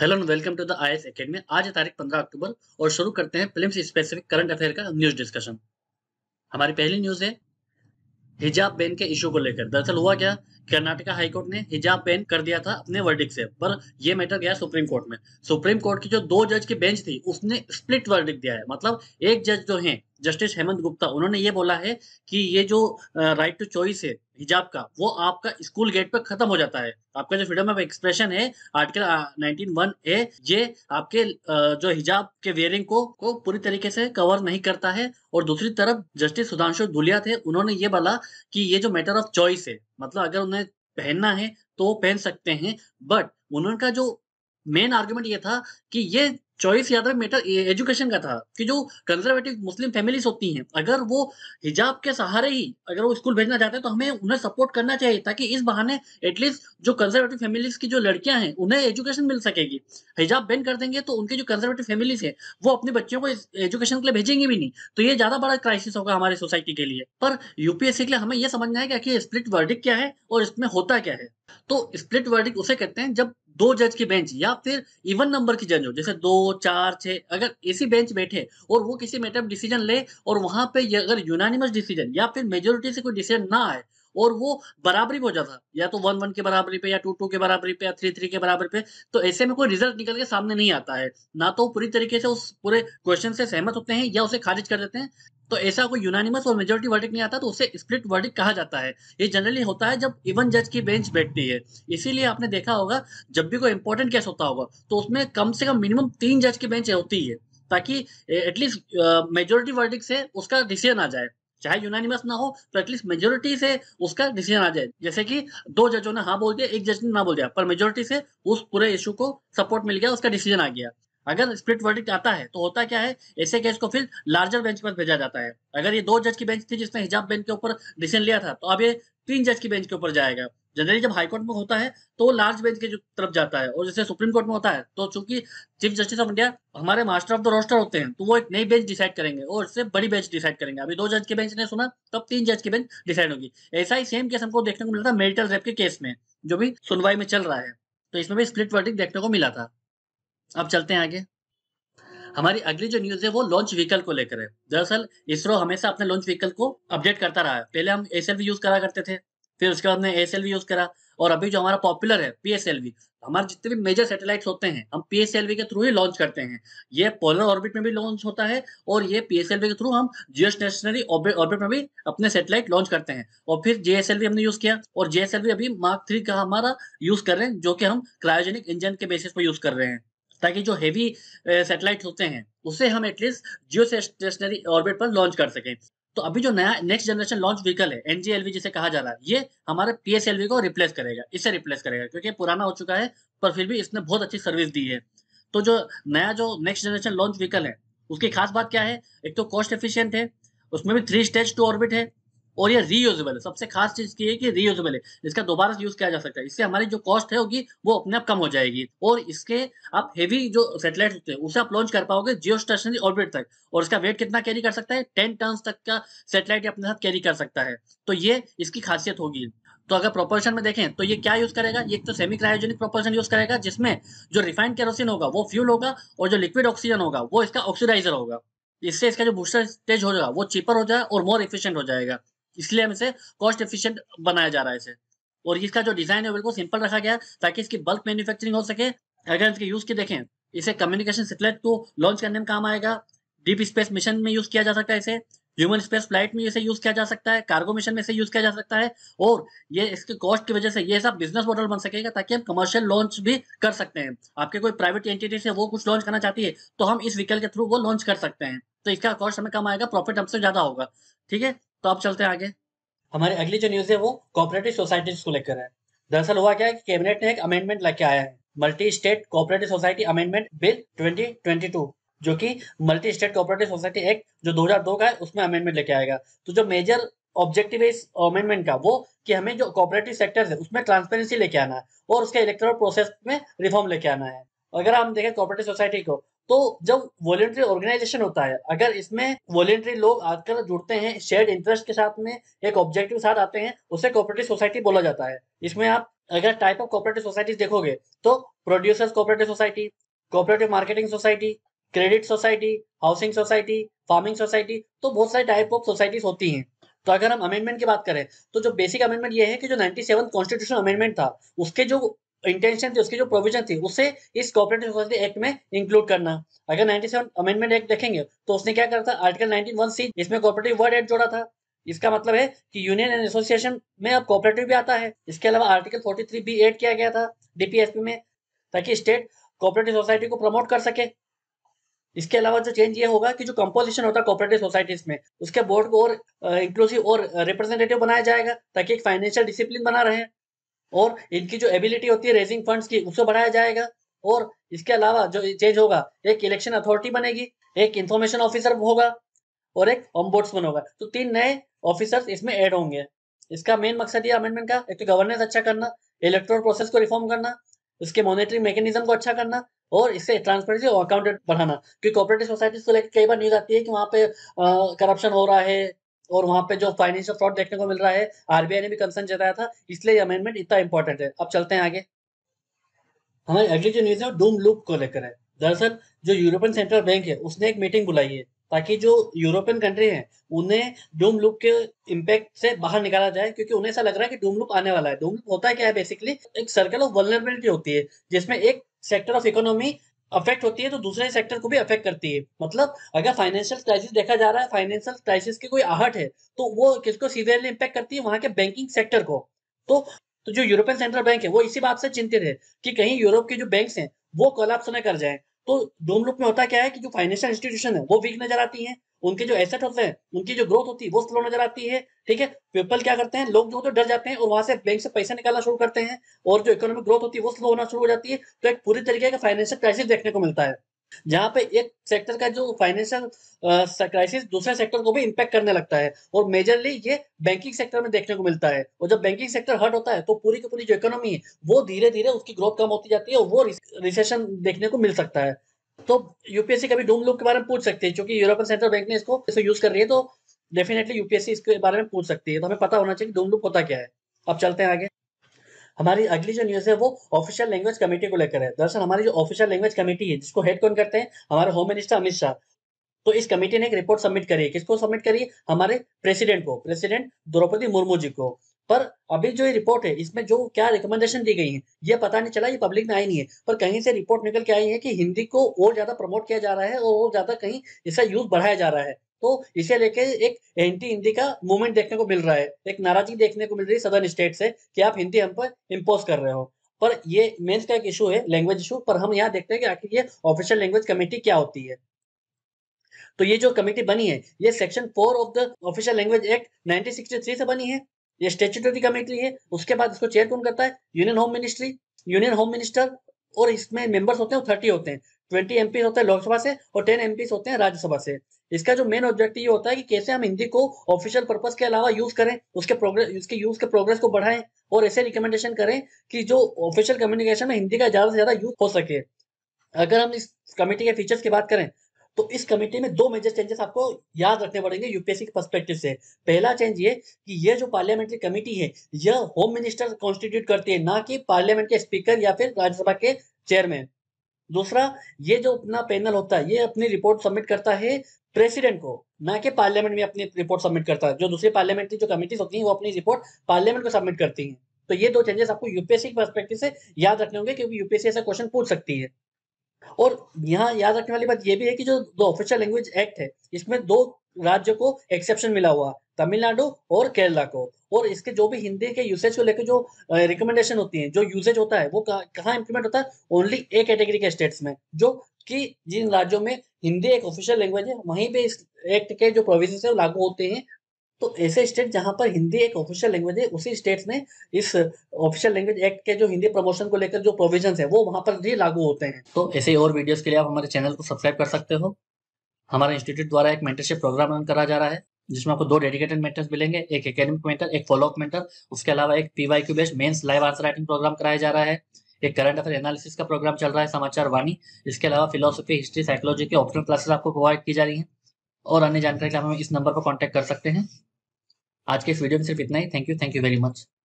hello and welcome to the I S academy आज है तारीख 15 अक्टूबर और शुरू करते हैं फिल्म स्पेसिफिक करंट अफेयर का न्यूज डिस्कशन हमारी पहली न्यूज है हिजाब बैन के इशू को लेकर दरअसल हुआ क्या कर्नाटका हाईकोर्ट ने हिजाब बैन कर दिया था अपने वर्डिक से पर यह मैटर गया सुप्रीम कोर्ट में सुप्रीम कोर्ट की जो दो जज की बेंच थी उसने स्प्लिट वर्डिक दिया है मतलब एक जज जो है जस्टिस हेमंत गुप्ता उन्होंने ये बोला है कि ये जो राइट टू चॉइस है हिजाब का वो आपका स्कूल गेट पर खत्म हो जाता है आपका जो फ्रीडम ऑफ एक्सप्रेशन है आर्टिकल वन ए ये आपके जो हिजाब के वेयरिंग को को पूरी तरीके से कवर नहीं करता है और दूसरी तरफ जस्टिस सुधांशु धुलिया थे उन्होंने ये बोला कि ये जो मैटर ऑफ चॉइस है मतलब अगर उन्हें पहनना है तो पहन सकते हैं बट उन्होंने का जो मेन आर्ग्यूमेंट ये था कि ये चॉइस यादव मेटर एजुकेशन का था कि जो कंजर्वेटिव मुस्लिम फैमिलीज होती हैं अगर वो हिजाब के सहारे ही अगर वो स्कूल भेजना चाहते हैं तो हमें उन्हें सपोर्ट करना चाहिए ताकि इस बहाने एटलीस्ट जो कंजर्वेटिव फैमिलीज की जो लड़कियां हैं उन्हें एजुकेशन मिल सकेगी हिजाब बैन कर देंगे तो उनके जो कंजर्वेटिव फैमिलीज है वो अपने बच्चों को एजुकेशन के लिए भेजेंगे भी नहीं तो ये ज्यादा बड़ा क्राइसिस होगा हमारे सोसाइटी के लिए पर यूपीएससी के लिए हमें यह समझना है कि आखिर स्प्लिट वर्डिक क्या है और इसमें होता क्या है तो स्प्लिट वर्डिक उसे कहते हैं जब दो जज की बेंच या फिर इवन नंबर की जज हो जैसे दो चार छः अगर ऐसी बेंच बैठे और वो किसी मैटर डिसीजन ले और वहां पे अगर यूनानिमस डिसीजन या फिर मेजोरिटी से कोई डिसीजन ना आए और वो बराबरी हो जाता या तो वन वन के बराबरी पे या टू टू के बराबरी पे या थ्री थ्री के बराबरी पे तो ऐसे में कोई रिजल्ट निकल के सामने नहीं आता है ना तो पूरी तरीके से उस पूरे क्वेश्चन से सहमत होते हैं या उसे खारिज कर देते हैं तो ऐसा कोई यूनानिमस और मेजोरिटी वर्डिक नहीं आता तो उसे स्प्लिट वर्डिक कहा जाता है ये जनरली होता है जब इवन जज की बेंच बैठती है इसीलिए आपने देखा होगा जब भी कोई इंपॉर्टेंट केस होता होगा तो उसमें कम से कम मिनिमम तीन जज की बेंच होती है ताकि एटलीस्ट मेजोरिटी वर्डिक से उसका डिसीजन आ जाए चाहे यूनानिमस ना हो तो एटलीस्ट मेजोरिटी से उसका डिसीजन आ जाए जैसे कि दो जजों ने हाँ बोल दिया एक जज ने ना बोल दिया पर मेजोरिटी से उस पूरे इशू को सपोर्ट मिल गया उसका डिसीजन आ गया अगर स्प्लिट वर्डिक्ट आता है तो होता क्या है ऐसे केस को फिर लार्जर बेंच पर भेजा जाता है अगर ये दो जज की बेंच थी जिसने हिजाब बेंच के ऊपर डिसीजन लिया था तो अब ये तीन जज की बेंच के ऊपर जाएगा जनरली जब हाईकोर्ट में होता है तो वो लार्ज बेंच की तरफ जाता है और जैसे सुप्रीम कोर्ट में होता है तो चूंकि चीफ जस्टिस ऑफ इंडिया हमारे मास्टर ऑफ द रोस्टर होते हैं तो वो एक नई बेंच डिसाइड करेंगे और इससे बड़ी बेंच डिसाइड करेंगे अभी दो जज के बेंच ने सुना तब तीन जज की बेंच डिसाइड होगी ऐसा ही सेम केस हमको देखने को मिला था मेरिटल रेप के केस में जो भी सुनवाई में चल रहा है तो इसमें भी स्प्लिट वर्डिक देखने को मिला था अब चलते हैं आगे हमारी अगली जो न्यूज है वो लॉन्च व्हीकल को लेकर है दरअसल इसरो हमेशा अपने लॉन्च व्हीकल को अपडेट करता रहा है पहले हम एस यूज करा करते थे फिर उसके बाद हमने एस यूज करा और अभी जो हमारा पॉपुलर है पीएसएलवी हमारे जितने भी मेजर सैटेलाइट्स होते हैं हम पीएसएलवी के थ्रू ही लॉन्च करते हैं ये पोलर ऑर्बिट में भी लॉन्च होता है और ये पीएसएलवी के थ्रू हम जियो स्टेशनरी ऑर्बिट में भी अपने सैटेलाइट लॉन्च करते हैं और फिर जेएसएलवी हमने यूज किया और जेएसएलवी अभी मार्क थ्री का हमारा यूज कर रहे हैं जो कि हम क्रायोजेनिक इंजन के बेसिस पर यूज कर रहे हैं ताकि जो हैवी सैटेलाइट होते हैं उसे हम एटलीस्ट जियो स्टेशनरी ऑर्बिट पर लॉन्च कर सकें तो अभी जो नया नेक्स्ट जनरेशन लॉन्च व्हीकल है एनजीएलवी जिसे कहा जा रहा है ये हमारे पीएसएलवी को रिप्लेस करेगा इसे रिप्लेस करेगा क्योंकि पुराना हो चुका है पर फिर भी इसने बहुत अच्छी सर्विस दी है तो जो नया जो नेक्स्ट जनरेशन लॉन्च व्हीकल है उसकी खास बात क्या है एक तो कॉस्ट एफिशियंट है उसमें भी थ्री स्टेज टू ऑर्बिट है और ये रीयूजेबल है सबसे खास चीज की है कि रीयूजेबल है इसका दोबारा यूज किया जा सकता है इससे हमारी जो कॉस्ट है होगी वो अपने आप कम हो जाएगी और इसके आप हेवी जो सेटेलाइट होते हैं उसे आप लॉन्च कर पाओगे जियो स्टेशनरी ऑर्बिट तक और इसका वेट कितना कैरी कर सकता है टेन टन तक का सेटेलाइट अपने साथ कैरी कर सकता है तो ये इसकी खासियत होगी तो अगर प्रोपोर्शन में देखें तो ये क्या यूज करेगा ये तो सेमी क्रायोजेनिक प्रोपोर्शन यूज करेगा जिसमें जो रिफाइंड केरोसिन होगा वो फ्यूल होगा और जो लिक्विड ऑक्सीजन होगा वो इसका ऑक्सीडाइजर होगा इससे इसका जो बूस्टर स्टेज हो जाएगा वो चीपर हो जाएगा और मोर इफिशियंट हो जाएगा इसलिए हम इसे कॉस्ट एफिशिएंट बनाया जा रहा है इसे और इसका जो डिजाइन है बिल्कुल सिंपल रखा गया ताकि इसकी बल्क मैन्युफैक्चरिंग हो सके अगर इसके यूज के देखें इसे कम्युनिकेशन सेटेलाइट को लॉन्च करने में काम आएगा डीप स्पेस मिशन में यूज किया जा सकता है इसे ह्यूमन स्पेस फ्लाइट में इसे यूज किया जा सकता है कार्गो मिशन में इसे यूज किया जा सकता है और ये इसके कॉस्ट की वजह से ये सब बिजनेस मॉडल बन सकेगा ताकि हम कमर्शियल लॉन्च भी कर सकते हैं आपके कोई प्राइवेट एंटिटी से वो कुछ लॉन्च करना चाहती है तो हम इस व्हीकल के थ्रू वो लॉन्च कर सकते हैं तो इसका कॉस्ट हमें कम आएगा प्रॉफिट हमसे ज्यादा होगा ठीक है तो आप चलते हैं आगे हमारी अगली जो न्यूज है वो कॉपरेटिव सोसाइटीज को लेकर है दरअसल हुआ क्या है कि कैबिनेट ने एक अमेंडमेंट लेके आया है multi state cooperative society amendment bill 2022 जो कि multi state cooperative society act जो 2002 का है उसमें अमेंडमेंट लेके आएगा तो जो मेजर ऑब्जेक्टिव है इस अमेंडमेंट का वो कि हमें जो कोऑपरेटिव सेक्टर है उसमें ट्रांसपेरेंसी लेके आना है और उसके इलेक्ट्रल प्रोसेस में रिफॉर्म लेके आना है अगर हम देखें कोऑपरेटिव सोसाइटी को तो जब वॉलेंट्री ऑर्गेनाइजेशन होता है अगर इसमें वॉलेंट्री लोग आकर जुड़ते हैं शेयर इंटरेस्ट के साथ में एक ऑब्जेक्टिव के साथ आते हैं उसे कोऑपरेटिव सोसाइटी बोला जाता है इसमें आप अगर टाइप ऑफ कोऑपरेटिव सोसाइटीज देखोगे तो producers cooperative society cooperative marketing society credit society housing society farming society तो बहुत सारे टाइप ऑफ सोसाइटीज होती हैं तो अगर हम अमेंडमेंट की बात करें तो जो बेसिक अमेंडमेंट ये है कि जो 97 कॉन्स्टिट्यूशन अमेंडमेंट था उसके जो इंटेंशन थी उसकी जो प्रोविजन थी उसे इस कॉपरेटिव सोसाइटी एक्ट में इंक्लूड करना अगर 97 अमेंडमेंट एक्ट देखेंगे तो उसने क्या करा था आर्टिकल 191 सी इसमें कॉपरेटिव वर्ड एड जोड़ा था इसका मतलब है कि यूनियन एंड एसोसिएशन में अब कॉपरेटिव भी आता है इसके अलावा आर्टिकल 43 बी एड किया गया था डीपीएसपी में ताकि स्टेट कॉपरेटिव सोसाइटी को प्रमोट कर सके इसके अलावा जो चेंज ये होगा कि जो कंपोजिशन होता है कॉपरेटिव सोसाइटीज में उसके बोर्ड को और इंक्लूसिव और रिप्रेजेंटेटिव बनाया जाएगा ताकि एक फाइनेंशियल डिसिप्लिन बना रहे और इनकी जो एबिलिटी होती है रेजिंग फंड की उसे बढ़ाया जाएगा और इसके अलावा जो चेंज होगा एक इलेक्शन अथॉरिटी बनेगी एक इंफॉर्मेशन ऑफिसर होगा और एक ऑम्बोर्ड्समैन होगा तो तीन नए ऑफिसर्स इसमें ऐड होंगे इसका मेन मकसद ये अमेंडमेंट का एक तो गवर्नेंस अच्छा करना इलेक्ट्रोल प्रोसेस को रिफॉर्म करना उसके मॉनिटरिंग मैकेनिज्म को अच्छा करना और इससे ट्रांसपेरेंसी और अकाउंटेंट बढ़ाना क्योंकि कोऑपरेटिव सोसाइटीज को लेकर कई बार न्यूज आती है कि वहाँ पे करप्शन हो रहा है और वहां पे जो फाइनेंशियल फ्रॉड देखने को मिल रहा है आरबीआई ने भी कंसर्न जताया था इसलिए अमेंडमेंट इतना इंपॉर्टेंट है अब चलते हैं आगे हमारी अगली जो न्यूज है डूम लूप को लेकर है दरअसल जो यूरोपियन सेंट्रल बैंक है उसने एक मीटिंग बुलाई है ताकि जो यूरोपियन कंट्री है उन्हें डूम लुक के इम्पैक्ट से बाहर निकाला जाए क्योंकि उन्हें ऐसा लग रहा है कि डूम लुक आने वाला है डूम लुक होता है क्या है बेसिकली एक सर्कल ऑफ वलनरेबिलिटी होती है जिसमें एक सेक्टर ऑफ इकोनॉमी अफेक्ट होती है तो दूसरे सेक्टर को भी अफेक्ट करती है मतलब अगर फाइनेंशियल क्राइसिस देखा जा रहा है फाइनेंशियल क्राइसिस की कोई आहट है तो वो किसको सीवियरली इम्पैक्ट करती है वहां के बैंकिंग सेक्टर को तो तो जो यूरोपियन सेंट्रल बैंक है वो इसी बात से चिंतित है कि कहीं यूरोप के जो बैंक हैं वो कोलैप्स न कर जाए तो डोम लुक में होता क्या है कि जो फाइनेंशियल इंस्टीट्यूशन है वो वीक नजर आती है उनके जो एसेट होते हैं उनकी जो ग्रोथ होती है वो स्लो नजर आती है ठीक है पीपल क्या करते हैं लोग जो होते डर जाते हैं और वहां से बैंक से पैसा निकालना शुरू करते हैं और जो इकोनॉमिक ग्रोथ होती है वो स्लो होना शुरू हो जाती है तो एक पूरी तरीके का फाइनेंशियल क्राइसिस देखने को मिलता है जहाँ पे एक सेक्टर का जो फाइनेंशियल क्राइसिस दूसरे सेक्टर को भी इंपैक्ट करने लगता है और मेजरली ये बैंकिंग सेक्टर में देखने को मिलता है और जब बैंकिंग सेक्टर हर्ट होता है तो पूरी की पूरी जो इकोनॉमी है वो धीरे धीरे उसकी ग्रोथ कम होती जाती है और वो रिसेशन देखने को मिल सकता है तो यूपीएससी कभी डूम लूप के बारे में पूछ सकती है क्योंकि यूरोपियन सेंट्रल बैंक ने इसको यूज कर रही है तो डेफिनेटली यूपीएससी इसके बारे में पूछ सकती है तो हमें पता होना चाहिए डूम लूप होता क्या है अब चलते हैं आगे हमारी अगली जो न्यूज है वो ऑफिशियल लैंग्वेज कमेटी को लेकर है दरअसल हमारी जो ऑफिशियल लैंग्वेज कमेटी है जिसको हेड कौन करते हैं हमारे होम मिनिस्टर अमित शाह तो इस कमेटी ने एक रिपोर्ट सबमिट करी है किसको सबमिट करी है हमारे प्रेसिडेंट को प्रेसिडेंट द्रौपदी मुर्मू जी को पर अभी जो ये रिपोर्ट है इसमें जो क्या रिकमेंडेशन दी गई है ये पता नहीं चला ये पब्लिक में आई नहीं है पर कहीं से रिपोर्ट निकल के आई है कि हिंदी को और ज्यादा प्रमोट किया जा रहा है और ज्यादा कहीं इसका यूज बढ़ाया जा रहा है तो इसे लेके एक एंटी हिंदी का मूवमेंट देखने को मिल रहा है एक नाराजगी देखने को मिल रही है सदर्न स्टेट से कि आप हिंदी हम पर इम्पोज कर रहे हो पर ये मेंस का एक इशू है लैंग्वेज इशू पर हम यहाँ देखते हैं कि आखिर ये ऑफिशियल लैंग्वेज कमेटी क्या होती है तो ये जो कमेटी बनी है ये section four of the official language act 1963 से बनी है ये स्टेचुटरी कमेटी है उसके बाद इसको चेयर कौन करता है union home ministry union home minister और इसमें मेंबर्स होते हैं थर्टी होते हैं ट्वेंटी एम होते हैं लोकसभा से और टेन एम होते हैं राज्यसभा से इसका जो मेन ऑब्जेक्टिव ये होता है कि कैसे हम हिंदी को ऑफिशियल पर्पज के अलावा यूज करें उसके प्रोग्रेस उसके यूज के प्रोग्रेस को बढ़ाएं और ऐसे रिकमेंडेशन करें कि जो ऑफिशियल कम्युनिकेशन में हिंदी का ज्यादा से ज्यादा यूज हो सके अगर हम इस कमेटी के फीचर्स की बात करें तो इस कमेटी में दो मेजर चेंजेस आपको याद रखने पड़ेंगे यूपीएससी के परस्पेक्टिव से पहला चेंज ये कि ये जो पार्लियामेंट्री कमेटी है यह होम मिनिस्टर कॉन्स्टिट्यूट करती है ना कि पार्लियामेंट के स्पीकर या फिर राज्यसभा के चेयरमैन दूसरा ये जो अपना पैनल होता है ये अपनी रिपोर्ट सबमिट करता है प्रेसिडेंट को ना कि पार्लियामेंट में अपनी रिपोर्ट सबमिट करता है जो दूसरी पार्लियामेंट की जो कमेटीज होती है वो अपनी रिपोर्ट पार्लियामेंट को सबमिट करती है तो ये दो चेंजेस आपको यूपीएससी के परस्पेक्टिव से याद रखने होंगे क्योंकि यूपीएससी ऐसा क्वेश्चन पूछ सकती है और यहाँ याद रखने वाली बात यह भी है कि जो दो ऑफिशियल लैंग्वेज एक्ट है इसमें दो राज्य को एक्सेप्शन मिला हुआ तमिलनाडु और केरला को और इसके जो भी हिंदी के यूसेज को लेकर जो रिकमेंडेशन होती है जो यूसेज होता है वो कहाँ इंप्लीमेंट होता है ओनली ए कैटेगरी के स्टेट्स में जो कि जिन राज्यों में हिंदी एक ऑफिशियल लैंग्वेज है वहीं पे इस एक्ट के जो प्रोविजन है लागू होते हैं तो ऐसे स्टेट जहां पर हिंदी एक ऑफिशियल लैंग्वेज है उसी स्टेट्स में इस ऑफिशियल लैंग्वेज एक्ट के जो हिंदी प्रमोशन को लेकर जो प्रोविजन है वो वहां पर भी लागू होते हैं तो ऐसे और वीडियोस के लिए आप हमारे चैनल को सब्सक्राइब कर सकते हो हमारे इंस्टीट्यूट द्वारा एक मेंटरशिप प्रोग्राम रन करा जा रहा है जिसमें आपको दो डेडिकेटेड मेंटर्स मिलेंगे एक एकेडमिक मेंटर एक फॉलोअप मेंटर उसके अलावा एक P Y Q based mains live answer writing program कराया जा रहा है एक करंट अफेयर एनालिसिस का प्रोग्राम चल रहा है समाचार वाणी इसके अलावा फिलोसफी हिस्ट्री साइकोलॉजी के ऑप्शनल क्लासेस आपको प्रोवाइड की जा रही है और अन्य जानकारी के लिए हम इस नंबर पर कॉन्टेक्ट कर सकते हैं आज के इस वीडियो में सिर्फ इतना ही thank you thank you very much